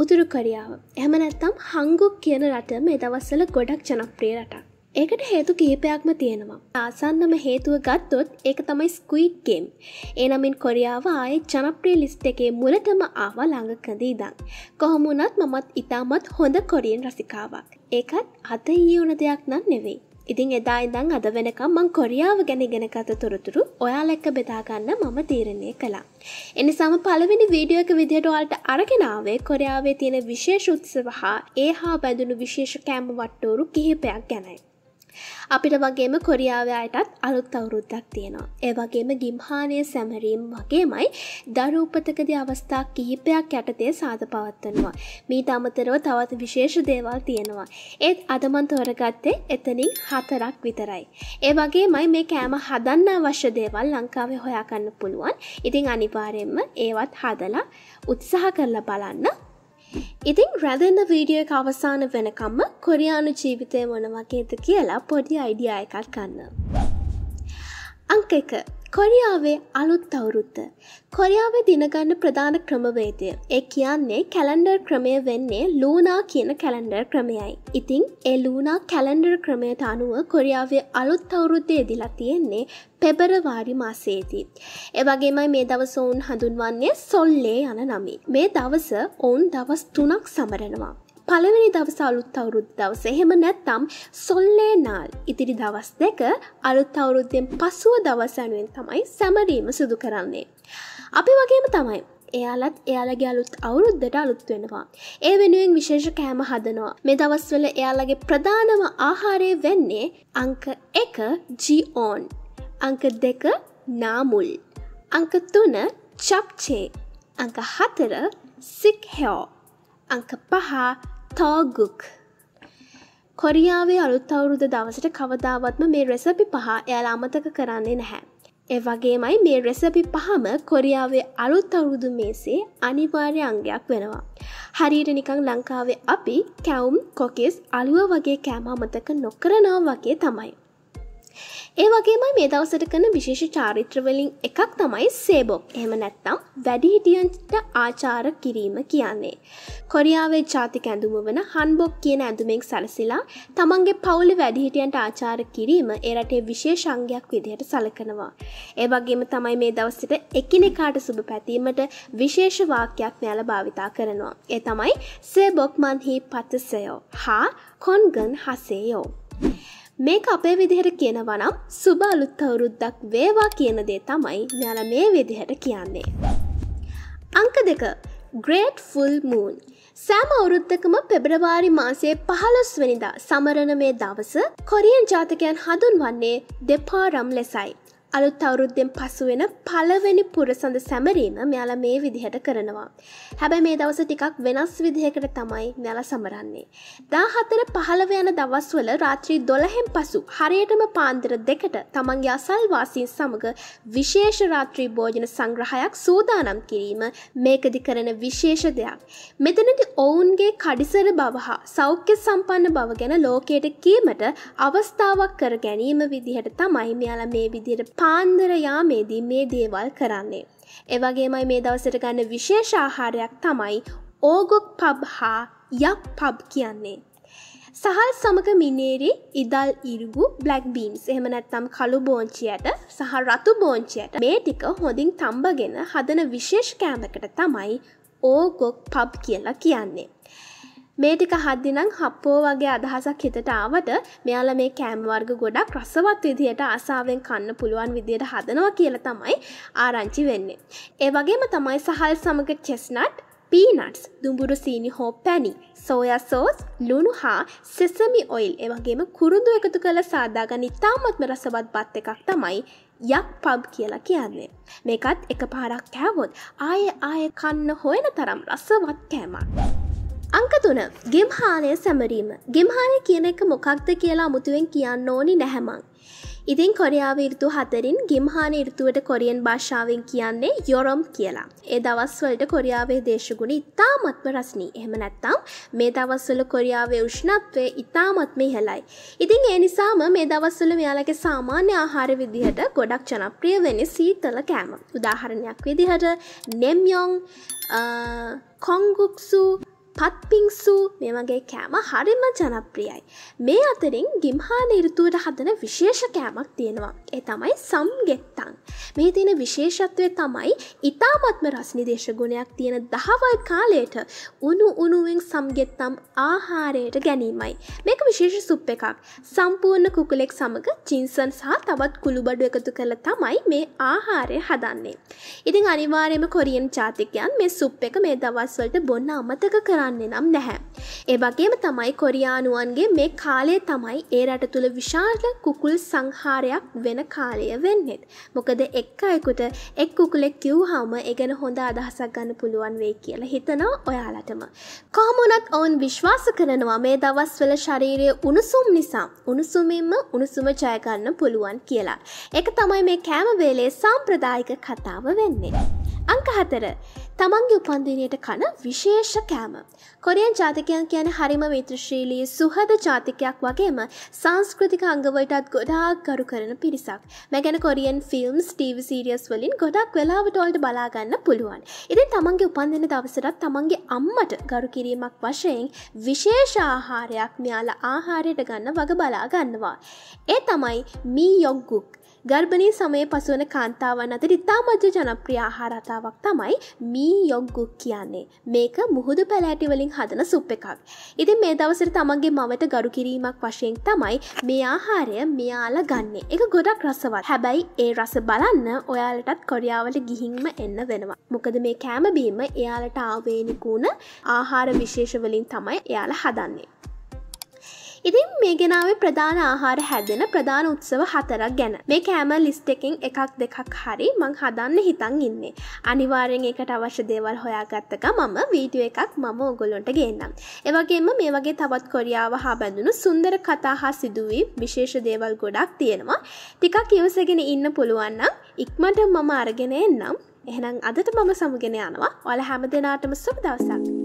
උතුරු කොරියාව එහම නැත්තම් හංගුක් කියන රට මේ දවස්සල ගොඩක් ජනප්‍රිය රටක්. ඒකට හේතු කිහිපයක්ම තියෙනවා. ආසන්නම හේතුව ගත්තොත් ඒක තමයි ස්කීට් ගේම්. ඒනමින් කොරියාව ආය ජනප්‍රිය ලිස්ට එකේ මුලටම ආව ළඟකදී දං. කොහොමුණත් මමත් ඉතාමත් හොඳ කොරියෙන් රසිකාවක්. ඒකත් අත ඊවුණ දෙයක් නම් නෙවෙයි. ඉතින් එදා ඉඳං අද වෙනකම් මං කොරියාව ගැන ගෙන කත තොරතුරු ඔයාලැක්ක බෙදාගන්න මම තීරණය කළා. එනිසාම පළවෙනි වීඩියෝක විදිහට ඔයාලට අරගෙනාවේ කොරියාවේ තියෙන විශේෂ උත්සව හා ඒ හා බැඳුණු විශේෂ කෑම වට්ටෝරු කිහිපයක් ගැනයි. අපිට වගේම කොරියාවයටත් අලුත් අවුරුද්දක් තියෙනවා. ඒවගේම ගිම්හානය සැමරීම් වගේමයි දරූපතකද අවස්ථා කිහිපයක් යටතේ සාධ පවත්වනවා. මීට අමතරව තවත් විශේෂ දේවල් තියෙනවා. ඒත් අදමන් තෝරගත්තේ එතනින් හතරක් විතරයි. ඒ වගේමයි මේ කෑම හදන්න අවශ්‍ය දේවල් ලංකාවේ හොයාකන්න පුළුවන් ඉතිං අනිවාරයෙන්ම ඒවත් හදලා උත්සාහ කරලා බලන්න ඉතින් රැදන්න වීඩියෝ එක අවසාන වෙනකම්ම කොරියානු ජීවිතය මොන වගේද කියලා පොඩි අයිඩියා එකක් ගන්න. අංක එක කොරියාවේ අලුත් අවුරුත්ත. කොරියාව දිනගන්න ප්‍රධාන ක්‍රමවේදය. ඒ කියන්නේ කැලන්ඩර් ක්‍රමය වෙන්නේ ලූනා කියන කැලන්ඩර් ක්‍රමයයි. ඉතිං ඒ ලූනා කැලන්ඩර් ක්‍රමයට අනුව කොරියාවේ අලුත් අවුරුද්ධය දිලා තියෙන්නේ පෙබරවාරි මාසේදී. එවගේමයි මේ දවස ඔවුන් හඳුන්වන්නේ සොල්ලේ යන නමින්. මේ දවස ඔවුන් දවස් තුනක් සමරනවා. පළවෙනි දවස අලුත් අවුරුද් දවස එහෙම නැත්තම් සොල්ලේ නාල් ඉතිරි දවස් දෙක අලුත් අවුරුද්ධයෙන් පසුව දවසැනුවෙන් තමයි සැමරීම සිදු කරන්නේ. අපි වගේම තමයි එයාලත් එයාලගේ අලුත් අවුරුද්ධට අලුත් වෙනවා. ඒ වෙනුවෙන් විශේෂ කෑම හදනවා. මේ දවස්වල එයාලගේ ප්‍රධානම ආහාරය වෙන්නේ අංක එක ජීඕන්. අංක දෙක නාමුල්. අංක තුන චප්චේ. අංක හතර සික්හෝ. අංක පහ තෝගුක් කොරියාවේ අලුත් අවුරුද දවසට කවදාවත්ම මේ රෙසපි පහ එයාලා අමතක කරන්නේ නැහැ. එවගේමයි මේ රෙසපි පහම කොරියාවේ අලුත් අවුරුදු මේසේ අනිවාර්ය අංගයක් වෙනවා. හරියට නිකං ලංකාවේ අපි කැවුම් කොකෙස් අලුව වගේ කෑම අමතක නොකරනා වගේ තමයි. ඒ වගේම මේ දවසට කන විශේෂ චාරිත්‍රවලින් එකක් තමයි සේබොක් එහෙම නැත්තම් වැඩිහිටියන්ට ආචාර කිරීම කියන්නේ. කොරියාවේ ජාති කැඳුම වන හන්බොක් කියන ඇඳුමෙක් සැරසිලා තමන්ගේ පවුල වැඩිහිටියන්ට ආචාර කිරීම එරටේ විශේෂංගයක් විදිහට සලකනවා. ඒ වගේම තමයි මේ දවසට එකිනෙකාට සුබ පැතීමට විශේෂවාකයක් මෙයාල භාවිතා කරනවා. ඒ තමයි සේබොක්මන්හි පතසයෝ හා කොන්ගන් හසේයෝ. මේක අපේ විදිහට කියනවනම් සුභ අලුත් අවුරුද්දක් වේවා කියන දේ තමයි මෙයාලා මේ විදිහට කියන්නේ. අංක දෙක ග්‍රේට් ෆුල් මූන් සෑම අවුරුද්ධකම පෙබරවාරි මාසයේ පහළොස්වනිදා සමරණ මේ දවස කොරියන් ජාතකයන් හඳුන්වන්නේ දෙපාරම් ලෙසයි. අලුත් අවුරුද්දෙන් පසුවෙන පලවෙනි පුරසඳ සැමරීම මෙයාල මේ විදිහට කරනවා. හැබැ මේ දවස ටිකක් වෙනස් විදිහකට තමයි මෙල සමරන්නේ. දාහතර පහළව යන දවස්වල රාත්‍රී දොළහෙන් පසු හරියටම පාන්දර දෙකට තමන්ගේ අසල්වාසීන් සමඟ විශේෂ රාත්‍රී භෝජන සංග්‍රහයක් සූදානම් කිරීම මේකදි කරන විශේෂ දෙයක්. මෙතනති ඔවුන්ගේ කඩිසර බවහා සෞඛ්‍ය සම්පන්න බව ගැන ලෝකයට කීමට අවස්ථාවක් කර ගැනීම විදිහට තමයි මෙයාල මේ විදිහට පාන්දර යාමේදී මේ දේවල් කරන්නේ. එවගේමයි මේ දවසට ගන්න විශේෂ ආහාරයක් තමයි ඕගොක් පබ් හා යක් පබ් කියන්නේ. සහල් සමක මිනේරි ඉදල් ඉරිගු බ්ලක් බීම්ස් එහෙම නැත්තම් කළු බෝංචියට සහ රතු බෝංචියට මේ ටික හොඳින් තම්බගෙන හදන විශේෂ කෑමකට තමයි ඕගොක් පබ් කියලා කියන්නේ. මේ ටික හද්දිනම් හප්පෝ වගේ අදහසක් හිතට ආවට මෙයාල මේ කෑම්වර්ග ගොඩක් රස්සවත් විදිහයට ආසාාවෙන් කන්න පුළුවන් විදියට හදනවා කියල තමයි ආරංචි වෙන්නේ. ඒවගේම තමයි සහල් සමඟ චෙස්නට් පීනට්ස් දුඹුරු සීනි හෝ පැණි සෝයා සෝස් ලුණු හා සෙසමි ඔයිල් ඒවගේම කුරුදු එකතු කළ සාදාගනි තාමත්ම රසවත් බත් එකක් තමයි යක් පබ් කියලා කියන්නේ. මේකත් එක පාරක් කෑවොත් ආය ආය කන්න හොයන තරම් රසවත් කෑමක්. අංක තුන ගෙම්හානය සැමරීම ගෙම්හානය කියන එක මොකක්ද කියලා මුතුවෙන් කියන්න ඕනි නැහැමං. ඉතින් කොරියාව ඉර්තු හතරින් ගිම්හාන ඉර්තුවට කොරියන් භාෂාවෙන් කියන්නේ යොරොම් කියලා. ඒ දවස්වලට කොරියාවේ දේශගුණ ඉතාමත්ම රස්නී එහෙම නැත්තම් මේ දවස්වල කොරියාවේ උෂ්ණත්වය ඉතාමත්ම ඉහලයි. ඉතින් ඒ නිසාම මේ දවස්වල මෙයාලගේ සාමාන්‍ය ආහාර විදිහට ගොඩක් ජනප්‍රිය වෙන සීතල කෑම. උදාහරණයක් විදිහට නෙම්යොන් කොංගුක්සු පත් පිංසු මේ වගේ කෑම හරිම ජනප්‍රියයි. මේ අතරින් ගිම්හා නිරුතුවට හදන විශේෂ කෑමක් තියෙනවා. ඒ තමයි සම්ගෙත්තන්. මේ තියෙන විශේෂත්වය තමයි ඉතාමත්ම රස්නිදේශ ගුණයක් තියෙන දහවල් කාලයට උනු උනුවෙන් සම්ගෙත්තම් ආහාරයට ගැනීමයි. මේක විශේෂ සුප් එකක්. සම්පූර්ණ කුකුලෙක් සමඟ චින්සන් සහ තවත් කුළුබඩු එකතු කළ තමයි මේ ආහාරය හදන්නේ. ඉතින් අනිවාර්යම කොරියන් ජාතිකයන් මේ සුප් එක මේ දවස්වලට බොන්න අමතක කරන්න දන්නේ නම් නැහැ. ඒ වගේම තමයි කොරියානුවන්ගේ මේ කාලය තමයි ඒ රට තුළ විශාල කුකුල් සංහාරයක් වෙන කාලය වෙන්නෙත්. මොකද එක් අයකුට එක් කුකුලෙක් කිව් හම එගැන හොඳ අදහසක් ගන්න පුළුවන් වෙයි කියලා හිතනවා ඔයාලටම. කොහොමනත් ඔවුන් විශ්වාස කරනවා මේ දවස්වල ශරීරය උණුසුම් නිසා උණුසුමින්ම උණුසුම ජයගන්න පුළුවන් කියලා. එක තමයි මේ කෑමවේලේ සම්ප්‍රදායික කතාව වෙන්නේ. අංක හතර තමන්ගේ උපන්දිනයට කන විශේෂ කෑම. කොරියන් ජාතිකයන් කියන හරිම විත්‍රශීලී සුහද ජාතිකයක් වගේම සංස්කෘතික අංගවලටත් ගොඩාක් ගරු කරන පිරිසක්. මැගැන කොරියන් ෆිල්ම්ස් ටීව සීරියස් වලින් ගොඩක් වෙලාවට ඔල්ට බලාගන්න පුළුවන්. ඉතින් තමන්ගේ උපන්දින දවසටත් තමන්ගේ අම්මට ගරු කිරීමක් වශයෙන් විශේෂ ආහාරයක් මෙයාලා ආහාරයට ගන්න වග බලා ගන්නවා. ඒ තමයි මී යොග්ගුක් ගර්භනී සමය පසුවන කාන්තාවන් අතර ඉතාමජ්‍ය ජනප්‍රිය ආහාරතාවක් තමයි මී යොග්ගුක් කියන්නේ. මේක මුහුදු පැලෑටිවලින් හදන සුප් එකක්. ඉතින් මේ දවසර තමන්ගේ මවට ගරු කිරීමක් වශයෙන් තමයි මේ ආහාරය මෙයාලා ගන්න එක ගොඩක් රසවත් හැබැයි ඒ රස බලන්න ඔයාලටත් කොරියාවට ගිහින්ම එන්න වෙනවා. මොකද මේ කෑමබීම එයාලට ආවේනිකුණ ආහාර විශේෂවලින් තමයි එයාලා හදන්නේ. ඉතින් මේ ගෙනාවේ ප්‍රධාන ආහාර හැදෙන ප්‍රධාන උත්සව හතරක් ගැන මේ කෑම ලිස්ට එකින් එකක් දෙකක් හරි මං හදන්න හිතන් ඉන්නේ අනිවාරෙන් එකට අවශ්‍ය දේවල් හොයාගත්තක මම වීඩියෝ එකක් මම ඔගොලොන්ට ගේන්නම් එවගේම මේ වගේ තවත් කොරියාව හා බැඳුණු සුන්දර කතා හා සිදුවී විශේෂ දේවල් ගොඩක් තියෙනවා ටිකක් කියවසගෙන ඉන්න පුළුවන්නම් ඉක්මට මම අරගෙන එන්නම් එහනම් අදට මම සමුගෙන යනවා ඔල හැම දෙනාටම සුප දවසක්.